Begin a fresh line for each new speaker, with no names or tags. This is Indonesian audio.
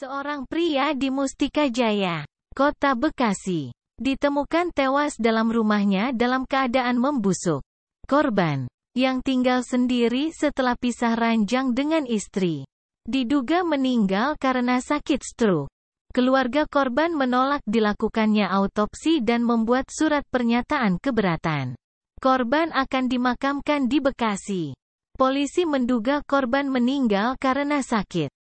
Seorang pria di Mustika Jaya, Kota Bekasi, ditemukan tewas dalam rumahnya dalam keadaan membusuk. Korban, yang tinggal sendiri setelah pisah ranjang dengan istri, diduga meninggal karena sakit stroke. Keluarga korban menolak dilakukannya autopsi dan membuat surat pernyataan keberatan. Korban akan dimakamkan di Bekasi. Polisi menduga korban meninggal karena sakit.